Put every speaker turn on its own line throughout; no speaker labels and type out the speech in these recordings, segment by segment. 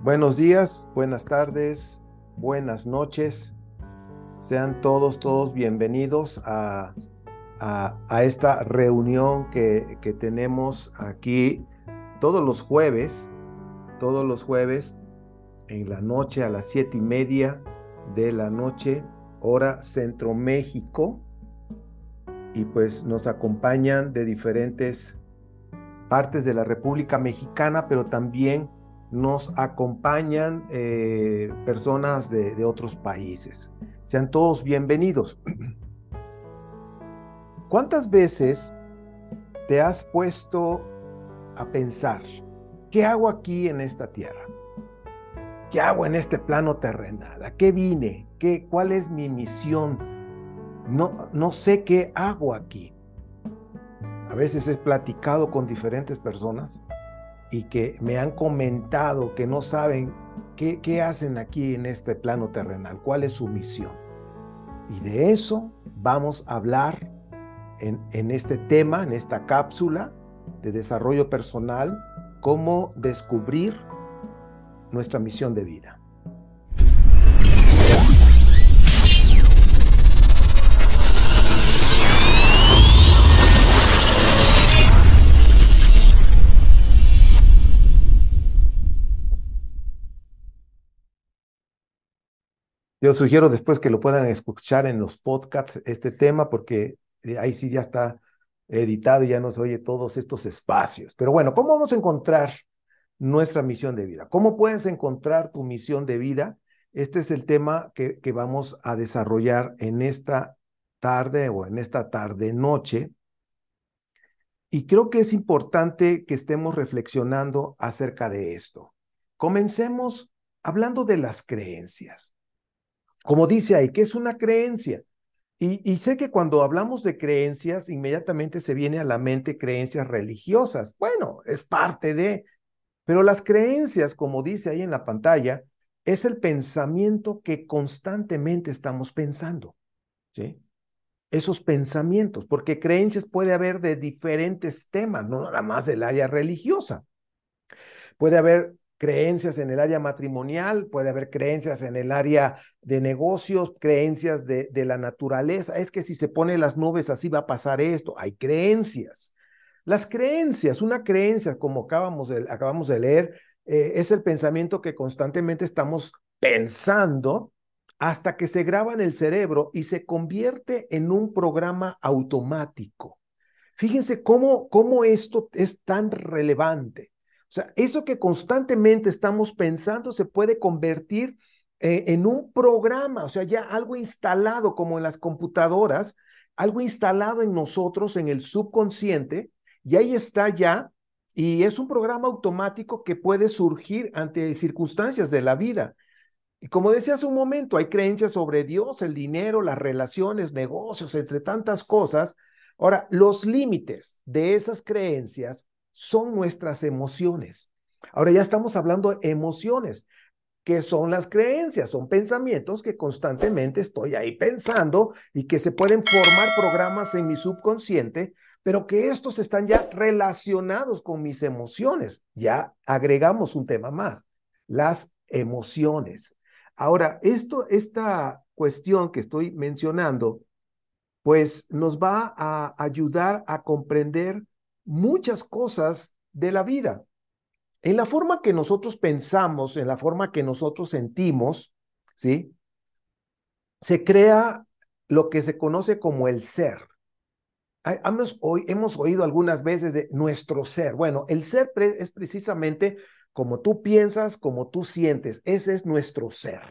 Buenos días, buenas tardes, buenas noches. Sean todos, todos bienvenidos a, a, esta reunión que, que, tenemos aquí todos los jueves, todos los jueves en la noche a las siete y media de la noche, hora Centro México. Y pues nos acompañan de diferentes partes de la República Mexicana, pero también nos acompañan eh, personas de, otros países. Sean todos bienvenidos. ¿Cuántas veces te has puesto a pensar, ¿qué hago aquí en esta tierra? ¿Qué hago en este plano terrenal? ¿A qué vine? ¿Qué, ¿Cuál es mi misión? No, no sé qué hago aquí. A veces he platicado con diferentes personas y que me han comentado que no saben qué, hacen aquí en este plano terrenal, cuál es su misión. Y de eso vamos a hablar en este tema, en esta cápsula de desarrollo personal, cómo descubrir nuestra misión de vida. Yo sugiero después que lo puedan escuchar en los podcasts este tema porque eh, ahí sí ya está editado y ya se oye todos estos espacios. Pero bueno, ¿cómo vamos a encontrar nuestra misión de vida? ¿Cómo puedes encontrar tu misión de vida? Este es el tema que, vamos a desarrollar en esta tarde o en esta tarde-noche. Y creo que es importante que estemos reflexionando acerca de esto. Comencemos hablando de las creencias como dice ahí, que es una creencia. Y, sé que cuando hablamos de creencias, inmediatamente se viene a la mente creencias religiosas. Bueno, es parte de, pero las creencias, como dice ahí en la pantalla, es el pensamiento que constantemente estamos pensando. ¿Sí? Esos pensamientos, porque creencias puede haber de diferentes temas, no nada más del área religiosa. Puede haber creencias en el área matrimonial, puede haber creencias en el área de negocios, creencias de, la naturaleza. Es que si se pone las nubes así va a pasar esto. Hay creencias. Las creencias, una creencia, como acabamos de, acabamos de leer, eh, es el pensamiento que constantemente estamos pensando hasta que se graba en el cerebro y se convierte en un programa automático. Fíjense cómo esto es tan relevante. O sea, eso que constantemente estamos pensando se puede convertir eh, en un programa, o sea, ya algo instalado como en las computadoras, algo instalado en nosotros, en el subconsciente, y ahí está ya, y es un programa automático que puede surgir ante circunstancias de la vida. Y como decía hace un momento, hay creencias sobre Dios, el dinero, las relaciones, negocios, entre tantas cosas. Ahora, los límites de esas creencias son nuestras emociones. Ahora ya estamos hablando de emociones, que son las creencias, son pensamientos que constantemente estoy ahí pensando y que se pueden formar programas en mi subconsciente, pero que estos están ya relacionados con mis emociones. Ya agregamos un tema más, las emociones. Ahora, esto, esta cuestión que estoy mencionando, pues nos va a ayudar a comprender muchas cosas de la vida. En la forma que nosotros pensamos, en la forma que nosotros sentimos, ¿sí? Se crea lo que se conoce como el ser. Hemos, hemos oído algunas veces de nuestro ser. Bueno, el ser es precisamente como tú piensas, como tú sientes. Ese es nuestro ser.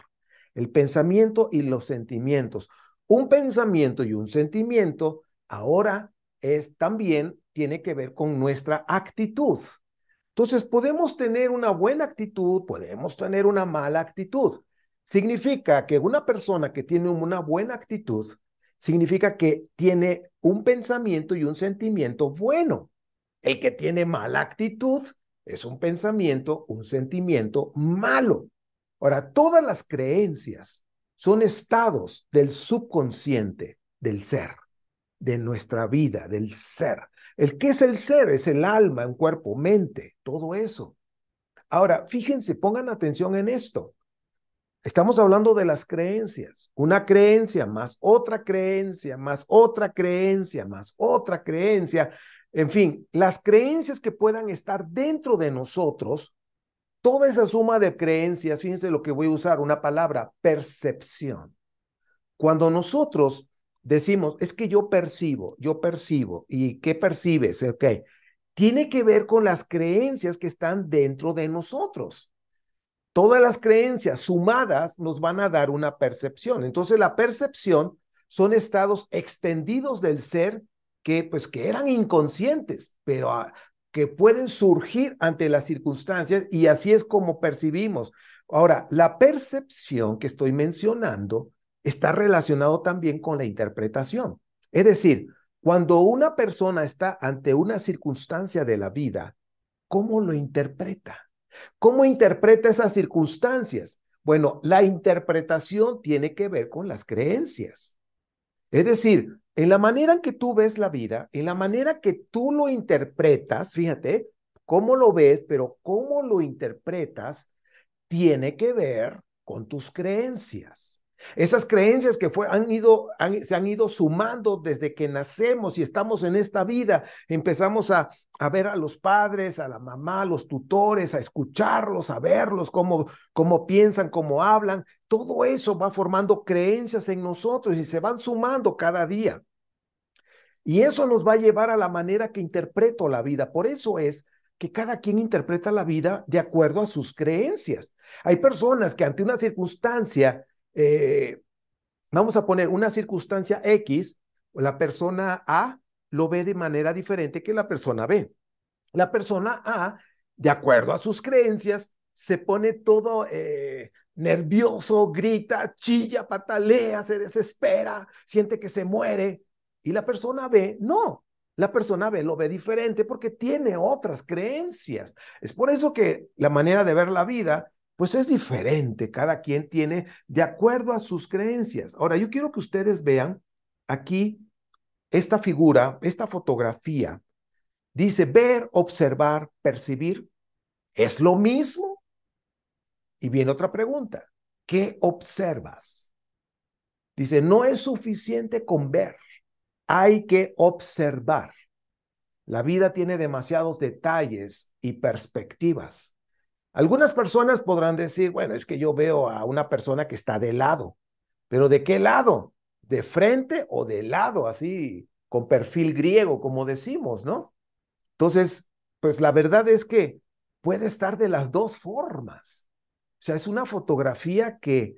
El pensamiento y los sentimientos. Un pensamiento y un sentimiento ahora es también tiene que ver con nuestra actitud. Entonces, podemos tener una buena actitud, podemos tener una mala actitud. Significa que una persona que tiene una buena actitud, significa que tiene un pensamiento y un sentimiento bueno. El que tiene mala actitud es un pensamiento, un sentimiento malo. Ahora, todas las creencias son estados del subconsciente del ser de nuestra vida, del ser. El que es el ser es el alma, un cuerpo, mente, todo eso. Ahora, fíjense, pongan atención en esto. Estamos hablando de las creencias. Una creencia más otra creencia, más otra creencia, más otra creencia. En fin, las creencias que puedan estar dentro de nosotros, toda esa suma de creencias, fíjense lo que voy a usar, una palabra, percepción. Cuando nosotros decimos, es que yo percibo, yo percibo, ¿y qué percibes? Ok, tiene que ver con las creencias que están dentro de nosotros. Todas las creencias sumadas nos van a dar una percepción. Entonces la percepción son estados extendidos del ser que pues que eran inconscientes, pero ah, que pueden surgir ante las circunstancias y así es como percibimos. Ahora, la percepción que estoy mencionando está relacionado también con la interpretación. Es decir, cuando una persona está ante una circunstancia de la vida, ¿cómo lo interpreta? ¿Cómo interpreta esas circunstancias? Bueno, la interpretación tiene que ver con las creencias. Es decir, en la manera en que tú ves la vida, en la manera que tú lo interpretas, fíjate, cómo lo ves, pero cómo lo interpretas tiene que ver con tus creencias. Esas creencias que fue, han ido, se han ido sumando desde que nacemos y estamos en esta vida. Empezamos a, a, ver a los padres, a la mamá, a los tutores, a escucharlos, a verlos, cómo, cómo piensan, cómo hablan. Todo eso va formando creencias en nosotros y se van sumando cada día. Y eso nos va a llevar a la manera que interpreto la vida. Por eso es que cada quien interpreta la vida de acuerdo a sus creencias. Hay personas que ante una circunstancia eh, vamos a poner una circunstancia X, la persona A lo ve de manera diferente que la persona B. La persona A, de acuerdo a sus creencias, se pone todo eh, nervioso, grita, chilla, patalea, se desespera, siente que se muere. Y la persona B, no, la persona B lo ve diferente porque tiene otras creencias. Es por eso que la manera de ver la vida pues es diferente, cada quien tiene de acuerdo a sus creencias. Ahora, yo quiero que ustedes vean aquí esta figura, esta fotografía. Dice, ver, observar, percibir, ¿es lo mismo? Y viene otra pregunta, ¿qué observas? Dice, no es suficiente con ver, hay que observar. La vida tiene demasiados detalles y perspectivas. Algunas personas podrán decir, bueno, es que yo veo a una persona que está de lado, pero ¿de qué lado? ¿De frente o de lado? Así, con perfil griego, como decimos, ¿no? Entonces, pues la verdad es que puede estar de las dos formas. O sea, es una fotografía que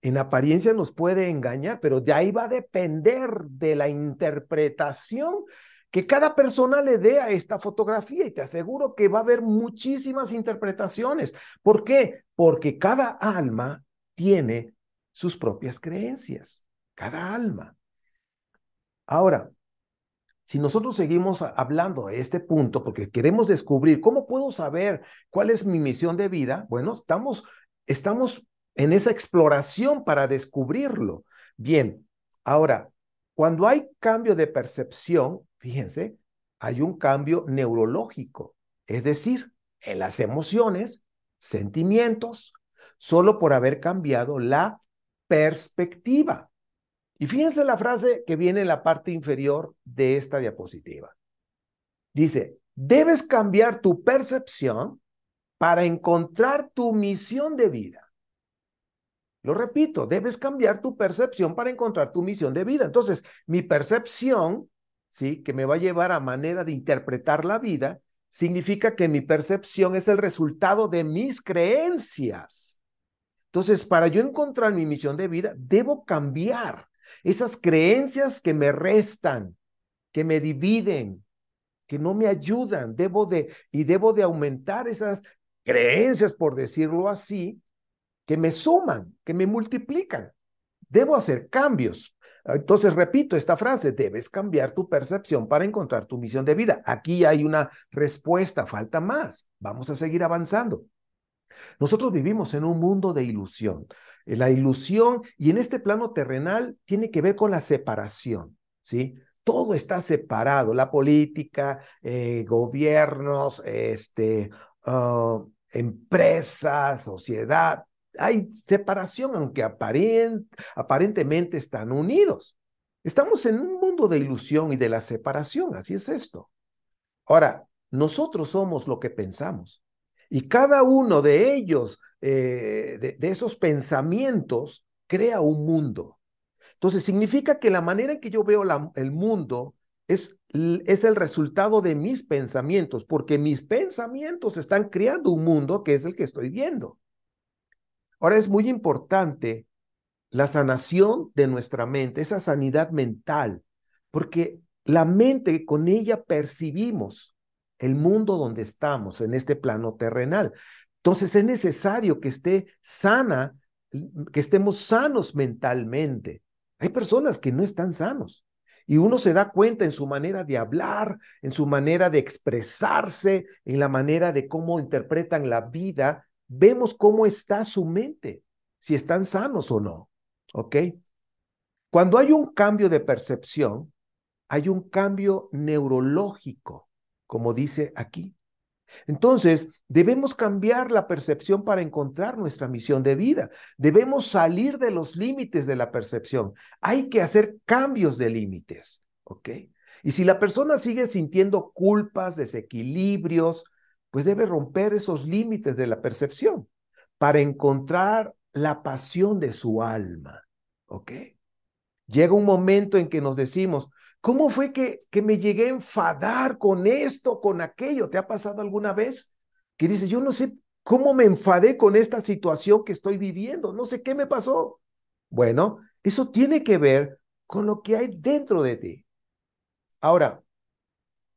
en apariencia nos puede engañar, pero de ahí va a depender de la interpretación que cada persona le dé a esta fotografía y te aseguro que va a haber muchísimas interpretaciones. ¿Por qué? Porque cada alma tiene sus propias creencias, cada alma. Ahora, si nosotros seguimos hablando de este punto, porque queremos descubrir cómo puedo saber cuál es mi misión de vida, bueno, estamos, estamos en esa exploración para descubrirlo. Bien, ahora, cuando hay cambio de percepción, fíjense, hay un cambio neurológico, es decir, en las emociones, sentimientos, solo por haber cambiado la perspectiva. Y fíjense la frase que viene en la parte inferior de esta diapositiva. Dice, debes cambiar tu percepción para encontrar tu misión de vida. Lo repito, debes cambiar tu percepción para encontrar tu misión de vida. Entonces, mi percepción que me va a llevar a manera de interpretar la vida, significa que mi percepción es el resultado de mis creencias. Entonces, para yo encontrar mi misión de vida, debo cambiar esas creencias que me restan, que me dividen, que no me ayudan, debo de y debo de aumentar esas creencias, por decirlo así, que me suman, que me multiplican. Debo hacer cambios. Entonces, repito esta frase, debes cambiar tu percepción para encontrar tu misión de vida. Aquí hay una respuesta, falta más. Vamos a seguir avanzando. Nosotros vivimos en un mundo de ilusión. La ilusión y en este plano terrenal tiene que ver con la separación, ¿sí? Todo está separado, la política, eh, gobiernos, este, ah, empresas, sociedad, hay separación, aunque aparentemente están unidos. Estamos en un mundo de ilusión y de la separación, así es esto. Ahora, nosotros somos lo que pensamos y cada uno de ellos, eh, de, esos pensamientos, crea un mundo. Entonces, significa que la manera en que yo veo el mundo es, es, el resultado de mis pensamientos, porque mis pensamientos están creando un mundo que es el que estoy viendo. Ahora es muy importante la sanación de nuestra mente, esa sanidad mental, porque la mente con ella percibimos el mundo donde estamos, en este plano terrenal. Entonces es necesario que esté sana, que estemos sanos mentalmente. Hay personas que no están sanos y uno se da cuenta en su manera de hablar, en su manera de expresarse, en la manera de cómo interpretan la vida, vemos cómo está su mente, si están sanos o no. ¿Ok? Cuando hay un cambio de percepción, hay un cambio neurológico, como dice aquí. Entonces, debemos cambiar la percepción para encontrar nuestra misión de vida. Debemos salir de los límites de la percepción. Hay que hacer cambios de límites, ¿ok? Y si la persona sigue sintiendo culpas, desequilibrios, pues debe romper esos límites de la percepción para encontrar la pasión de su alma. ¿Ok? Llega un momento en que nos decimos, ¿cómo fue que, que me llegué a enfadar con esto, con aquello? ¿Te ha pasado alguna vez? Que dices, yo no sé cómo me enfadé con esta situación que estoy viviendo, no sé qué me pasó. Bueno, eso tiene que ver con lo que hay dentro de ti. Ahora,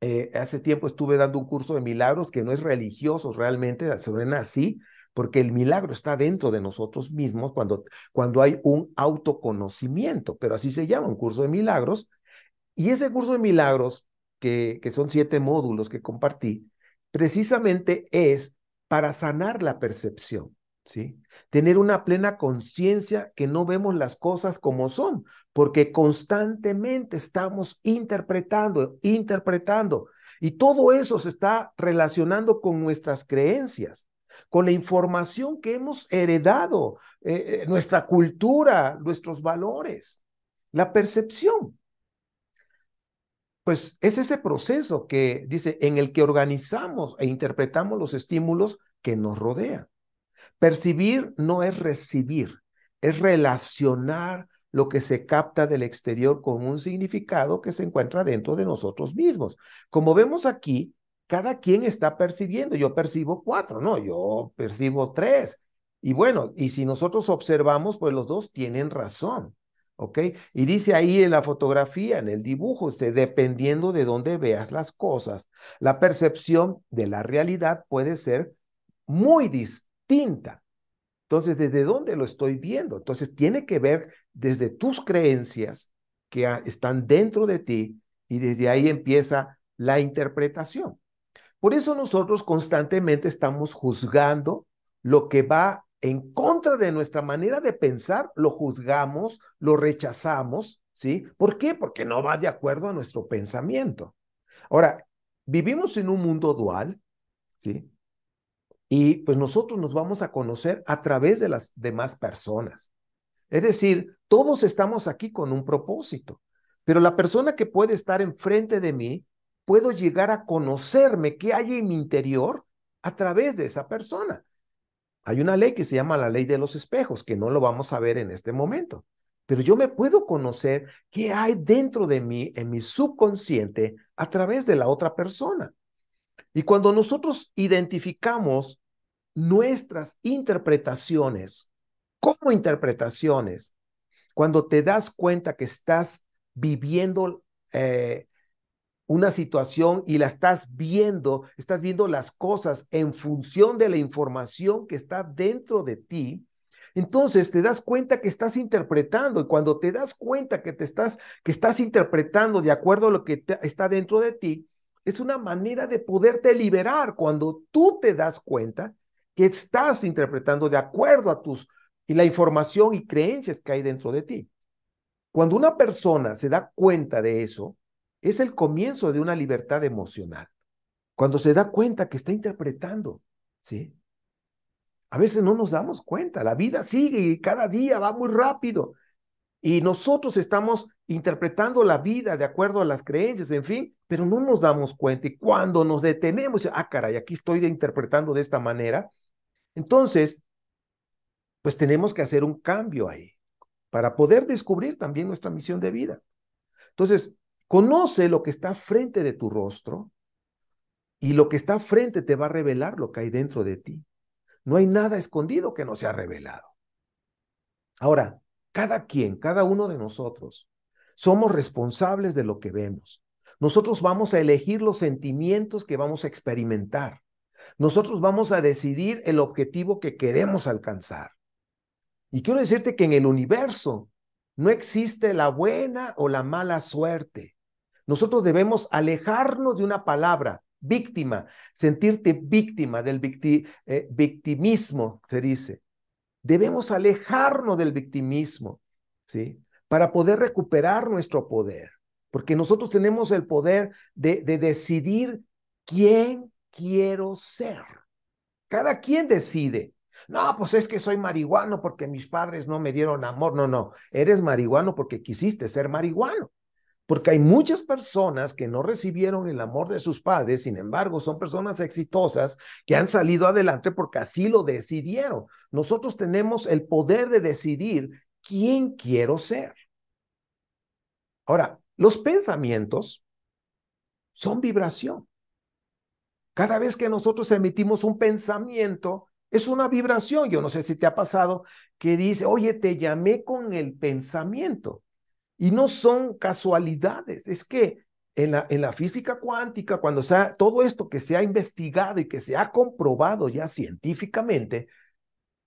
eh, hace tiempo estuve dando un curso de milagros que no es religioso realmente, ah, suena así, porque el milagro está dentro de nosotros mismos cuando, cuando hay un autoconocimiento, pero así se llama, un curso de milagros. Y ese curso de milagros, que, que son siete módulos que compartí, precisamente es para sanar la percepción. Tener una plena conciencia que no vemos las cosas como son, porque constantemente estamos interpretando, interpretando. Y todo eso se está relacionando con nuestras creencias, con la información que hemos heredado, eh, eh, nuestra cultura, nuestros valores, la percepción. Pues es ese proceso que dice en el que organizamos e interpretamos los estímulos que nos rodean. Percibir no es recibir, es relacionar lo que se capta del exterior con un significado que se encuentra dentro de nosotros mismos. Como vemos aquí, cada quien está percibiendo. Yo percibo cuatro, no, yo percibo tres. Y bueno, y si nosotros observamos, pues los dos tienen razón. ¿Ok? Y dice ahí en la fotografía, en el dibujo, este, dependiendo de dónde veas las cosas, la percepción de la realidad puede ser muy distinta distinta. Entonces, ¿desde dónde lo estoy viendo? Entonces, tiene que ver desde tus creencias que están dentro de ti y desde ahí empieza la interpretación. Por eso nosotros constantemente estamos juzgando lo que va en contra de nuestra manera de pensar, lo juzgamos, lo rechazamos, ¿sí? ¿Por qué? Porque no va de acuerdo a nuestro pensamiento. Ahora, vivimos en un mundo dual, ¿sí? Y pues nosotros nos vamos a conocer a través de las demás personas. Es decir, todos estamos aquí con un propósito, pero la persona que puede estar enfrente de mí, puedo llegar a conocerme qué hay en mi interior a través de esa persona. Hay una ley que se llama la ley de los espejos, que no lo vamos a ver en este momento, pero yo me puedo conocer qué hay dentro de mí, en mi subconsciente, a través de la otra persona. Y cuando nosotros identificamos nuestras interpretaciones, como interpretaciones, cuando te das cuenta que estás viviendo eh, una situación y la estás viendo, estás viendo las cosas en función de la información que está dentro de ti, entonces te das cuenta que estás interpretando y cuando te das cuenta que te estás que estás interpretando de acuerdo a lo que está dentro de ti, es una manera de poderte liberar cuando tú te das cuenta que estás interpretando de acuerdo a tus y la información y creencias que hay dentro de ti. Cuando una persona se da cuenta de eso, es el comienzo de una libertad emocional. Cuando se da cuenta que está interpretando, ¿sí? A veces no nos damos cuenta, la vida sigue y cada día va muy rápido. Y nosotros estamos interpretando la vida de acuerdo a las creencias, en fin, pero no nos damos cuenta. Y cuando nos detenemos, ah, caray, aquí estoy interpretando de esta manera, entonces, pues tenemos que hacer un cambio ahí para poder descubrir también nuestra misión de vida. Entonces, conoce lo que está frente de tu rostro y lo que está frente te va a revelar lo que hay dentro de ti. No hay nada escondido que no sea revelado. Ahora, cada quien, cada uno de nosotros, somos responsables de lo que vemos. Nosotros vamos a elegir los sentimientos que vamos a experimentar. Nosotros vamos a decidir el objetivo que queremos alcanzar. Y quiero decirte que en el universo no existe la buena o la mala suerte. Nosotros debemos alejarnos de una palabra, víctima, sentirte víctima del eh, victimismo, se dice. Debemos alejarnos del victimismo, ¿sí? Para poder recuperar nuestro poder, porque nosotros tenemos el poder de, de decidir quién quiero ser. Cada quien decide. No, pues es que soy marihuano porque mis padres no me dieron amor. No, no, eres marihuano porque quisiste ser marihuano. Porque hay muchas personas que no recibieron el amor de sus padres, sin embargo, son personas exitosas que han salido adelante porque así lo decidieron. Nosotros tenemos el poder de decidir quién quiero ser. Ahora, los pensamientos son vibración. Cada vez que nosotros emitimos un pensamiento, es una vibración. Yo no sé si te ha pasado que dice, oye, te llamé con el pensamiento. Y no son casualidades. Es que en la, en la física cuántica, cuando sea, todo esto que se ha investigado y que se ha comprobado ya científicamente,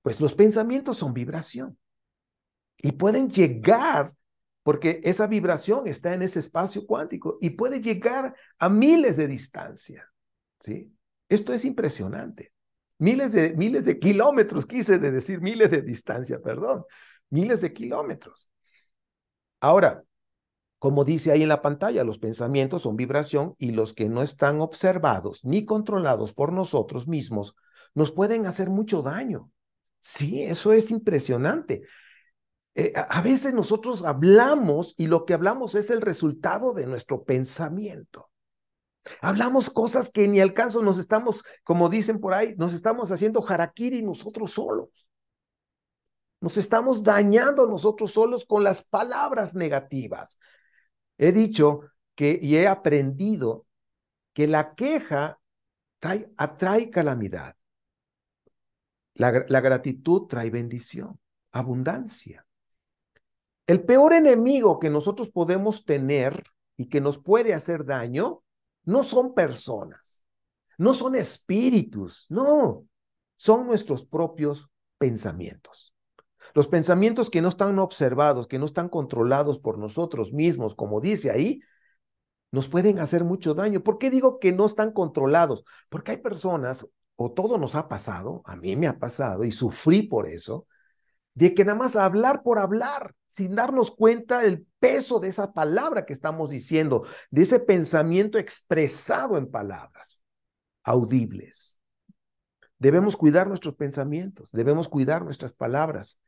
pues los pensamientos son vibración. Y pueden llegar, porque esa vibración está en ese espacio cuántico, y puede llegar a miles de distancias. ¿sí? Esto es impresionante. Miles de, miles de kilómetros, quise de decir miles de distancia, perdón, miles de kilómetros. Ahora, como dice ahí en la pantalla, los pensamientos son vibración y los que no están observados ni controlados por nosotros mismos nos pueden hacer mucho daño. Sí, eso es impresionante. Eh, a veces nosotros hablamos y lo que hablamos es el resultado de nuestro pensamiento. Hablamos cosas que ni al nos estamos, como dicen por ahí, nos estamos haciendo harakiri nosotros solos. Nos estamos dañando nosotros solos con las palabras negativas. He dicho que y he aprendido que la queja trae, atrae calamidad. la gratitud trae bendición, abundancia. El peor enemigo que nosotros podemos tener y que nos puede hacer daño no son personas, no son espíritus, no, son nuestros propios pensamientos. Los pensamientos que no están observados, que no están controlados por nosotros mismos, como dice ahí, nos pueden hacer mucho daño. ¿Por qué digo que no están controlados? Porque hay personas, o todo nos ha pasado, a mí me ha pasado, y sufrí por eso, de que nada más hablar por hablar, sin darnos cuenta del peso de esa palabra que estamos diciendo, de ese pensamiento expresado en palabras audibles. Debemos cuidar nuestros pensamientos, debemos cuidar nuestras palabras,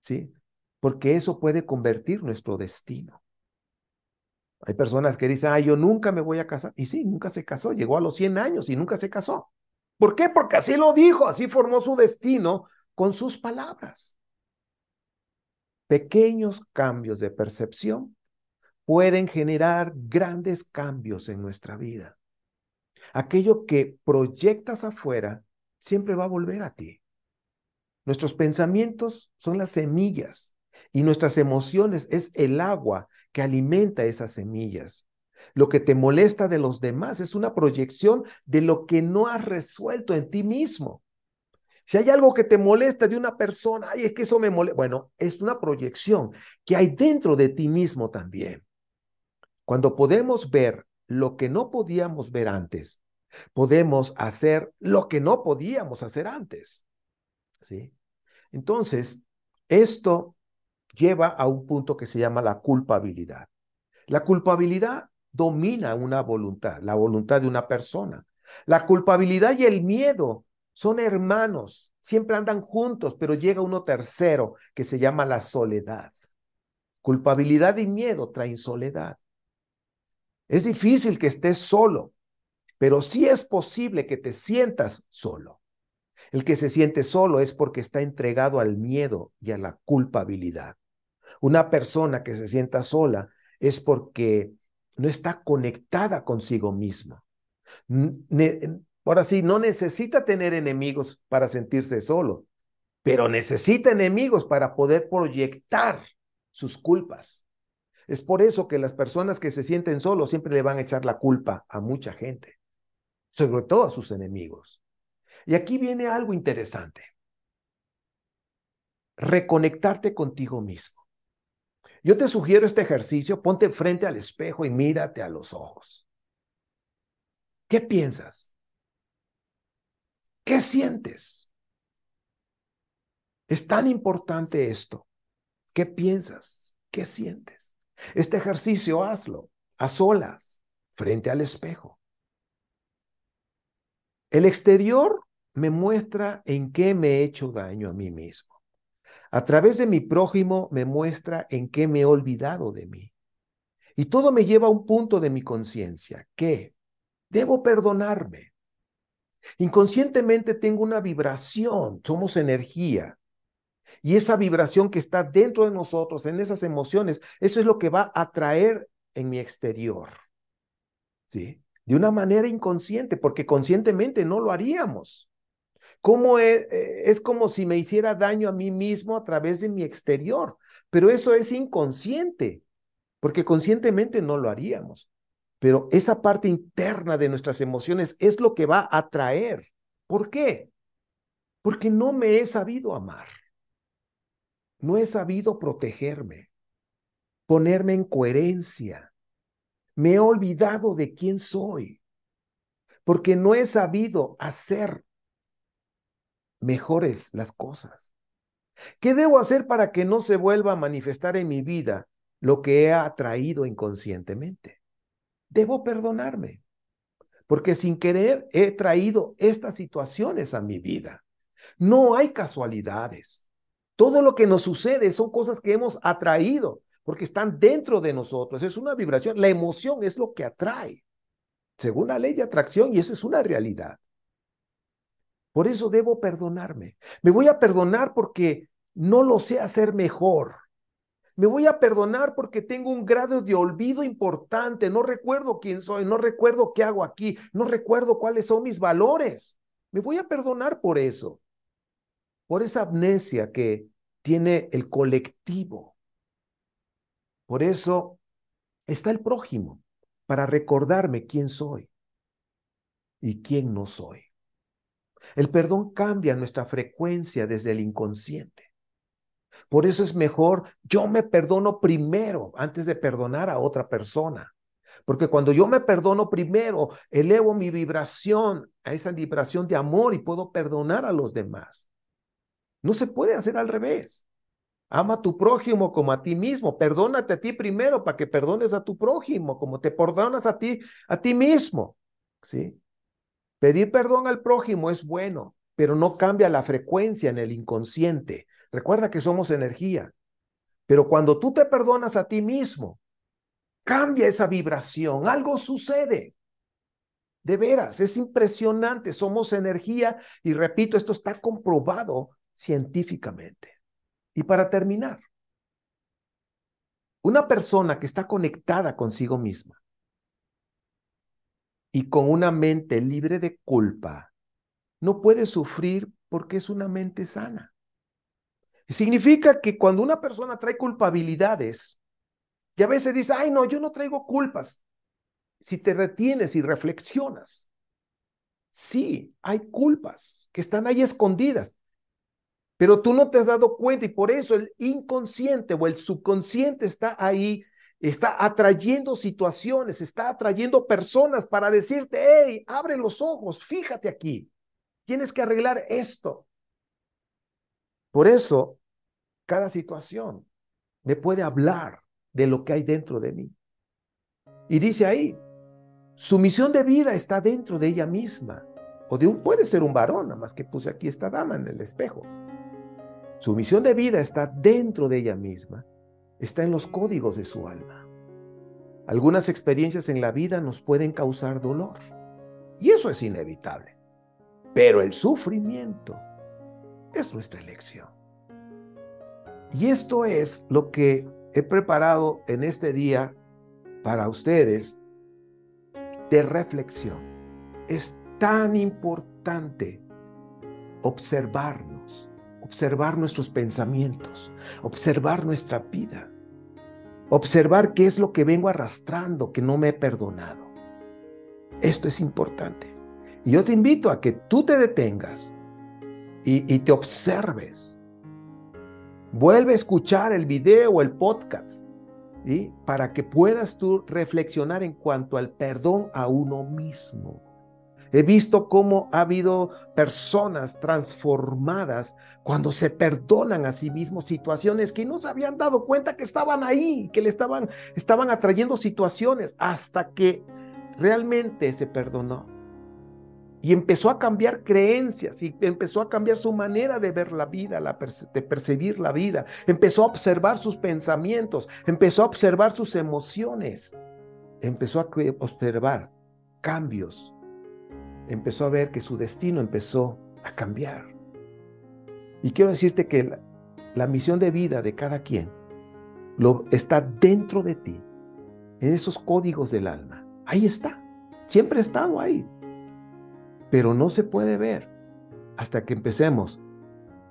¿sí? Porque eso puede convertir nuestro destino. Hay personas que dicen, ah, yo nunca me voy a casar. Y sí, nunca se casó, llegó a los 100 años y nunca se casó. ¿Por qué? Porque así lo dijo, así formó su destino con sus palabras. Pequeños cambios de percepción pueden generar grandes cambios en nuestra vida. Aquello que proyectas afuera siempre va a volver a ti. Nuestros pensamientos son las semillas y nuestras emociones es el agua que alimenta esas semillas. Lo que te molesta de los demás es una proyección de lo que no has resuelto en ti mismo. Si hay algo que te molesta de una persona, ay, es que eso me molesta. Bueno, es una proyección que hay dentro de ti mismo también. Cuando podemos ver lo que no podíamos ver antes, podemos hacer lo que no podíamos hacer antes. ¿Sí? Entonces, esto lleva a un punto que se llama la culpabilidad. La culpabilidad domina una voluntad, la voluntad de una persona. La culpabilidad y el miedo son hermanos, siempre andan juntos, pero llega uno tercero que se llama la soledad. Culpabilidad y miedo traen soledad. Es difícil que estés solo, pero sí es posible que te sientas solo. El que se siente solo es porque está entregado al miedo y a la culpabilidad. Una persona que se sienta sola es porque no está conectada consigo misma. Ahora sí, no necesita tener enemigos para sentirse solo, pero necesita enemigos para poder proyectar sus culpas. Es por eso que las personas que se sienten solos siempre le van a echar la culpa a mucha gente, sobre todo a sus enemigos. Y aquí viene algo interesante. Reconectarte contigo mismo. Yo te sugiero este ejercicio, ponte frente al espejo y mírate a los ojos. ¿Qué piensas? ¿Qué sientes? Es tan importante esto. ¿Qué piensas? ¿Qué sientes? Este ejercicio hazlo a solas, frente al espejo. El exterior me muestra en qué me he hecho daño a mí mismo. A través de mi prójimo me muestra en qué me he olvidado de mí. Y todo me lleva a un punto de mi conciencia, que debo perdonarme. Inconscientemente tengo una vibración, somos energía. Y esa vibración que está dentro de nosotros, en esas emociones, eso es lo que va a atraer en mi exterior. ¿Sí? De una manera inconsciente, porque conscientemente no lo haríamos. ¿Cómo e, e, es como si me hiciera daño a mí mismo a través de mi exterior, pero eso es inconsciente, porque conscientemente no lo haríamos. Pero esa parte interna de nuestras emociones es lo que va a atraer. ¿Por qué? Porque no me he sabido amar. No he sabido protegerme, ponerme en coherencia. Me he olvidado de quién soy, porque no he sabido hacer mejores las cosas. ¿Qué debo hacer para que no se vuelva a manifestar en mi vida lo que he atraído inconscientemente? debo perdonarme, porque sin querer he traído estas situaciones a mi vida. No hay casualidades. Todo lo que nos sucede son cosas que hemos atraído, porque están dentro de nosotros. Es una vibración. La emoción es lo que atrae, según la ley de atracción, y esa es una realidad. Por eso debo perdonarme. Me voy a perdonar porque no lo sé hacer mejor. Me voy a perdonar porque tengo un grado de olvido importante. No recuerdo quién soy, no recuerdo qué hago aquí, no recuerdo cuáles son mis valores. Me voy a perdonar por eso, por esa amnesia que tiene el colectivo. Por eso está el prójimo, para recordarme quién soy y quién no soy. El perdón cambia nuestra frecuencia desde el inconsciente. Por eso es mejor, yo me perdono primero antes de perdonar a otra persona. Porque cuando yo me perdono primero, elevo mi vibración a esa vibración de amor y puedo perdonar a los demás. No se puede hacer al revés. Ama a tu prójimo como a ti mismo. Perdónate a ti primero para que perdones a tu prójimo, como te perdonas a ti, a ti mismo. ¿Sí? Pedir perdón al prójimo es bueno, pero no cambia la frecuencia en el inconsciente. Recuerda que somos energía. Pero cuando tú te perdonas a ti mismo, cambia esa vibración, algo sucede. De veras, es impresionante, somos energía y repito, esto está comprobado científicamente. Y para terminar, una persona que está conectada consigo misma y con una mente libre de culpa no puede sufrir porque es una mente sana. Significa que cuando una persona trae culpabilidades, ya a veces dice, ay, no, yo no traigo culpas. Si te retienes y reflexionas, sí, hay culpas que están ahí escondidas, pero tú no te has dado cuenta y por eso el inconsciente o el subconsciente está ahí, está atrayendo situaciones, está atrayendo personas para decirte, hey, abre los ojos, fíjate aquí, tienes que arreglar esto. Por eso cada situación, me puede hablar de lo que hay dentro de mí. Y dice ahí, su misión de vida está dentro de ella misma, o de puede ser un varón, nada más que puse aquí esta dama en el espejo. Su misión de vida está dentro de ella misma, está en los códigos de su alma. Algunas experiencias en la vida nos pueden causar dolor, y eso es inevitable, pero el sufrimiento es nuestra elección. Y esto es lo que he preparado en este día para ustedes de reflexión. Es tan importante observarnos, observar nuestros pensamientos, observar nuestra vida, observar qué es lo que vengo arrastrando que no me he perdonado. Esto es importante. Y yo te invito a que tú te detengas y, y te observes Vuelve a escuchar el video o el podcast y para que puedas tú reflexionar en cuanto al perdón a uno mismo. He visto cómo ha habido personas transformadas cuando se perdonan a sí mismos situaciones que no se habían dado cuenta que estaban ahí, que le estaban, estaban atrayendo situaciones hasta que realmente se perdonó. Y empezó a cambiar creencias y empezó a cambiar su manera de ver la vida, de percibir la vida. Empezó a observar sus pensamientos, empezó a observar sus emociones, empezó a observar cambios. Empezó a ver que su destino empezó a cambiar. Y quiero decirte que la, misión de vida de cada quien lo, está dentro de ti, en esos códigos del alma. Ahí está, siempre ha estado ahí pero no se puede ver hasta que empecemos,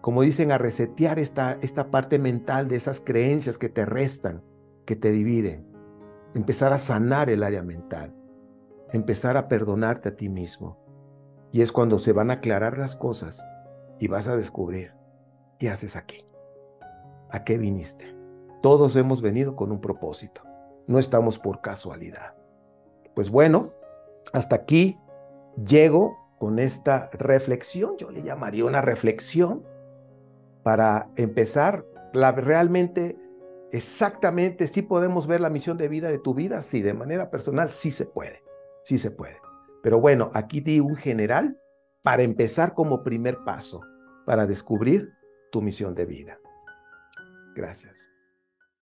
como dicen, a resetear esta, esta parte mental de esas creencias que te restan, que te dividen. Empezar a sanar el área mental, empezar a perdonarte a ti mismo. Y es cuando se van a aclarar las cosas y vas a descubrir qué haces aquí, a qué viniste. Todos hemos venido con un propósito, no estamos por casualidad. Pues bueno, hasta aquí llego con esta reflexión, yo le llamaría una reflexión, para empezar realmente, exactamente, si podemos ver la misión de vida de tu vida, sí, de manera personal, sí se puede, sí se puede. Pero bueno, aquí di un general para empezar como primer paso, para descubrir tu misión de vida. Gracias.